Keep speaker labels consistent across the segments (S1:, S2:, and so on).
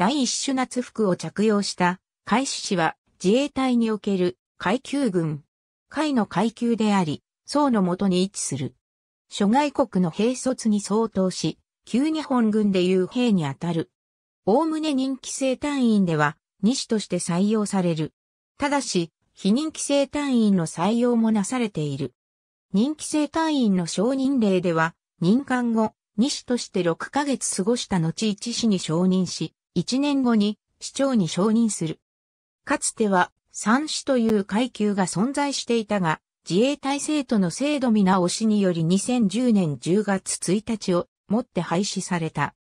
S1: 第一種夏服を着用した海士氏は自衛隊における階級軍。海の階級であり、層のとに位置する。諸外国の兵卒に相当し、旧日本軍でいう兵にあたる。おおむね人気生隊員では、二として採用される。ただし、非人気生隊員の採用もなされている。人気生隊員の承認令では、任官後、二として6ヶ月過ごした後一士に承認し、1年後に市長に承認する。かつては三市という階級が存在していたが、自衛隊制度の制度見直しにより2010年10月1日をもって廃止された。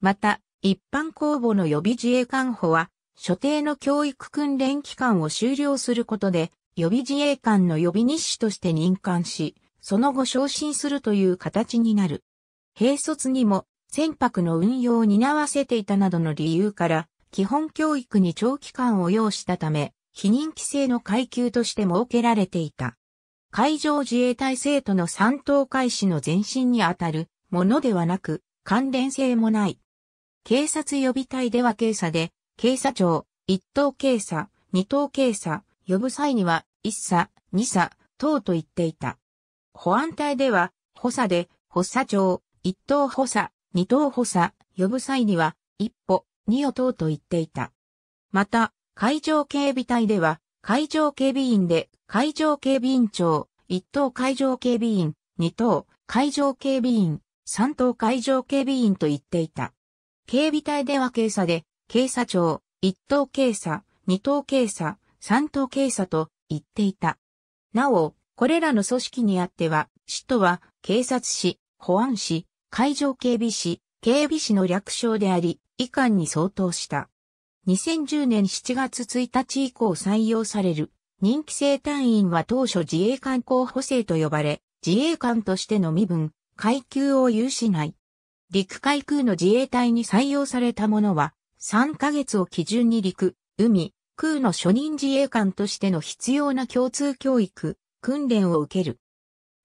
S1: また、一般公募の予備自衛官補は、所定の教育訓練期間を終了することで、予備自衛官の予備日誌として任官し、その後昇進するという形になる。兵卒にも船舶の運用を担わせていたなどの理由から、基本教育に長期間を要したため、非任規制の階級として設けられていた。海上自衛隊生徒の三等開始の前身にあたるものではなく、関連性もない。警察予備隊では警査で、警察庁、一等警査、二等警査、呼ぶ際には、一査、二差等と言っていた。保安隊では、補佐で、補佐庁、一等補佐、二等補佐、呼ぶ際には、一歩、二を等と言っていた。また、海上警備隊では、海上警備員で、海上警備員長、一等海上警備員、二等海上警備員、三等海上警備員と言っていた。警備隊では警査で、警査長、一等警査、二等警査、三等警査と言っていた。なお、これらの組織にあっては、使とは警察士、保安士、海上警備士、警備士の略称であり、以下に相当した。2010年7月1日以降採用される、任期生隊員は当初自衛官候補生と呼ばれ、自衛官としての身分、階級を有しない。陸海空の自衛隊に採用された者は、3ヶ月を基準に陸、海、空の初任自衛官としての必要な共通教育、訓練を受ける。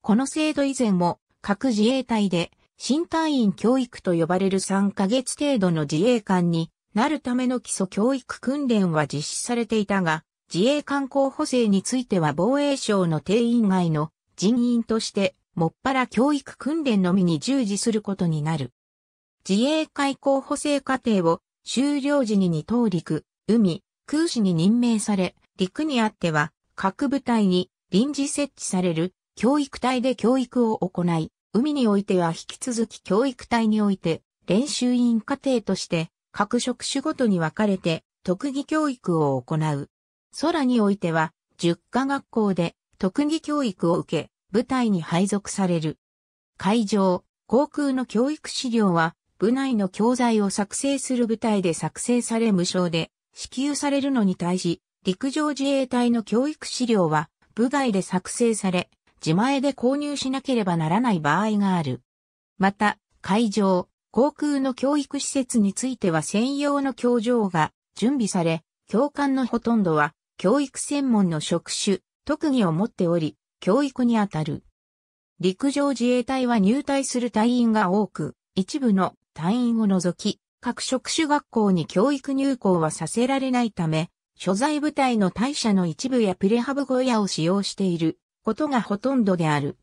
S1: この制度以前も、各自衛隊で新隊員教育と呼ばれる3ヶ月程度の自衛官になるための基礎教育訓練は実施されていたが、自衛官候補生については防衛省の定員外の人員として、もっぱら教育訓練のみに従事することになる。自衛官候補生課程を終了時に二等陸、海、空士に任命され、陸にあっては各部隊に臨時設置される教育隊で教育を行い、海においては引き続き教育隊において、練習員課程として、各職種ごとに分かれて、特技教育を行う。空においては、10科学校で、特技教育を受け、部隊に配属される。海上、航空の教育資料は、部内の教材を作成する部隊で作成され無償で、支給されるのに対し、陸上自衛隊の教育資料は、部外で作成され、自前で購入しなければならない場合がある。また、会場、航空の教育施設については専用の教場が準備され、教官のほとんどは教育専門の職種、特技を持っており、教育にあたる。陸上自衛隊は入隊する隊員が多く、一部の隊員を除き、各職種学校に教育入校はさせられないため、所在部隊の隊舎の一部やプレハブ小屋を使用していることがほとんどである。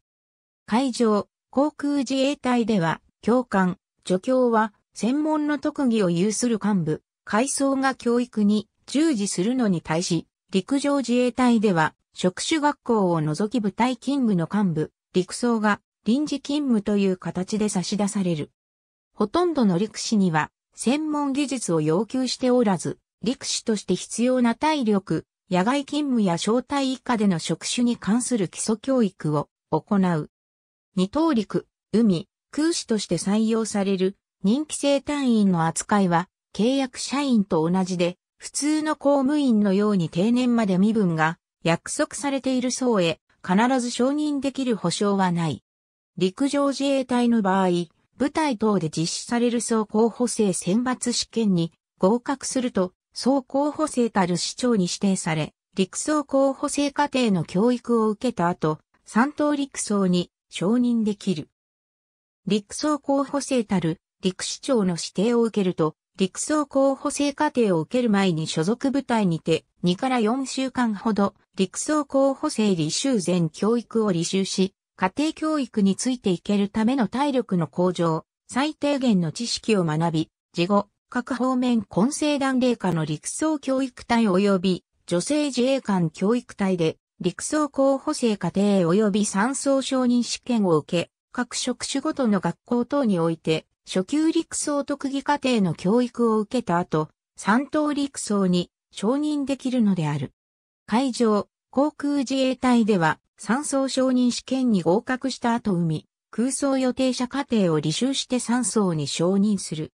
S1: 海上、航空自衛隊では、教官、助教は、専門の特技を有する幹部、階層が教育に従事するのに対し、陸上自衛隊では、職種学校を除き部隊勤務の幹部、陸曹が臨時勤務という形で差し出される。ほとんどの陸士には、専門技術を要求しておらず、陸士として必要な体力、野外勤務や招待以下での職種に関する基礎教育を行う。二等陸、海、空士として採用される人気生単位の扱いは契約社員と同じで普通の公務員のように定年まで身分が約束されている層へ必ず承認できる保証はない。陸上自衛隊の場合、部隊等で実施される総候補生選抜試験に合格すると総候補生たる市長に指定され、陸曹候補生課程の教育を受けた後、三等陸曹に承認できる。陸曹候補生たる陸市長の指定を受けると、陸曹候補生課程を受ける前に所属部隊にて2から4週間ほど陸曹候補生履修前教育を履修し、家庭教育についていけるための体力の向上、最低限の知識を学び、事後、各方面混成団霊下の陸曹教育隊及び女性自衛官教育隊で陸曹候補生課程及び三層承認試験を受け、各職種ごとの学校等において、初級陸曹特技課程の教育を受けた後、三等陸曹に承認できるのである。海上、航空自衛隊では、三層承認試験に合格した後海、空想予定者課程を履修して三層に承認する。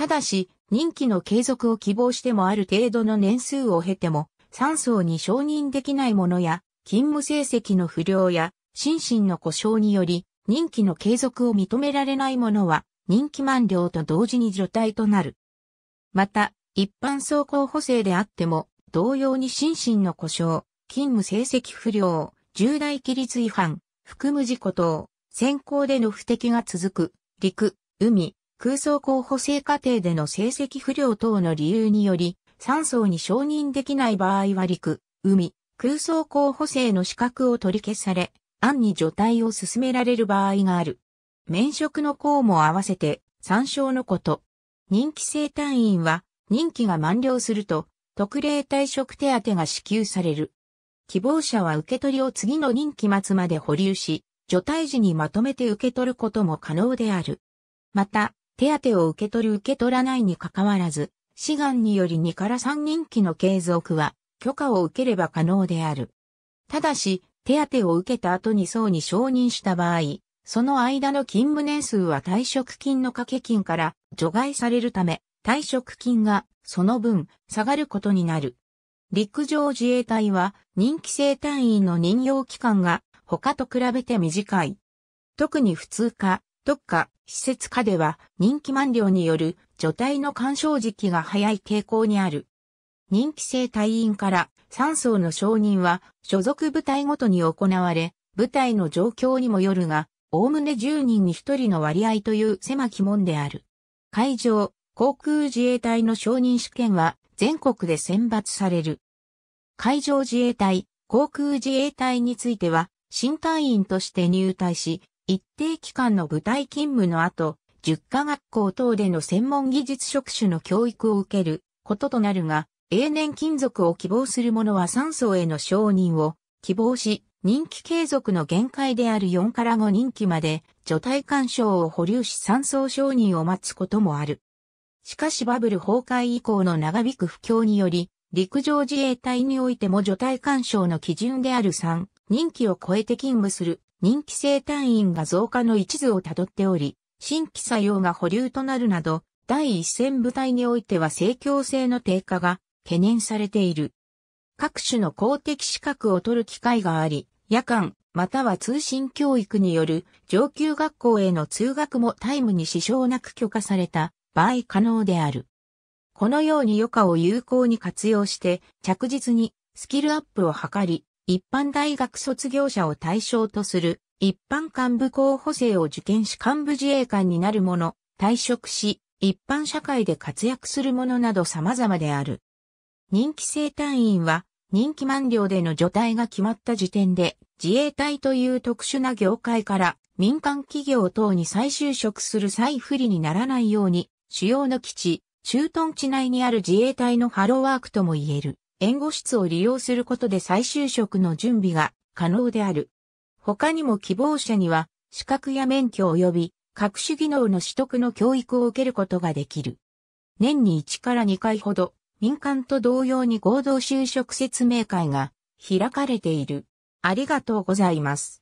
S1: ただし、任期の継続を希望してもある程度の年数を経ても、3層に承認できないものや、勤務成績の不良や、心身の故障により、任期の継続を認められないものは、任期満了と同時に除隊となる。また、一般走行補正であっても、同様に心身の故障、勤務成績不良、重大規律違反、含む事故等、先行での不適が続く、陸、海、空想候補生過程での成績不良等の理由により、3層に承認できない場合は陸、海、空想候補生の資格を取り消され、案に除隊を進められる場合がある。免職の項も合わせて参照のこと。任期生隊員は任期が満了すると特例退職手当が支給される。希望者は受け取りを次の任期末まで保留し、除隊時にまとめて受け取ることも可能である。また、手当を受け取る受け取らないにかかわらず、志願により2から3人期の継続は、許可を受ければ可能である。ただし、手当を受けた後に層に承認した場合、その間の勤務年数は退職金の掛け金から除外されるため、退職金がその分下がることになる。陸上自衛隊は任期生隊員の任用期間が他と比べて短い。特に普通科、特化、施設下では人気満了による除隊の干渉時期が早い傾向にある。人気性隊員から3層の承認は所属部隊ごとに行われ、部隊の状況にもよるが、おおむね10人に1人の割合という狭き門である。海上、航空自衛隊の承認試験は全国で選抜される。海上自衛隊、航空自衛隊については、新隊員として入隊し、一定期間の部隊勤務の後、10科学校等での専門技術職種の教育を受けることとなるが、永年勤続を希望する者は3層への承認を希望し、任期継続の限界である4から5任期まで、除隊干渉を保留し3層承認を待つこともある。しかしバブル崩壊以降の長引く不況により、陸上自衛隊においても除隊干渉の基準である3、任期を超えて勤務する人気生単位が増加の一途をたどっており、新規作用が保留となるなど、第一線部隊においては正教性の低下が懸念されている。各種の公的資格を取る機会があり、夜間、または通信教育による上級学校への通学もタイムに支障なく許可された場合可能である。このように余暇を有効に活用して着実にスキルアップを図り、一般大学卒業者を対象とする一般幹部候補生を受験し幹部自衛官になる者、退職し、一般社会で活躍する者など様々である。任期生隊員は、任期満了での除隊が決まった時点で、自衛隊という特殊な業界から民間企業等に再就職する際不利にならないように、主要の基地、駐屯地内にある自衛隊のハローワークとも言える。援護室を利用することで再就職の準備が可能である。他にも希望者には、資格や免許及び各種技能の取得の教育を受けることができる。年に1から2回ほど、民間と同様に合同就職説明会が開かれている。ありがとうございます。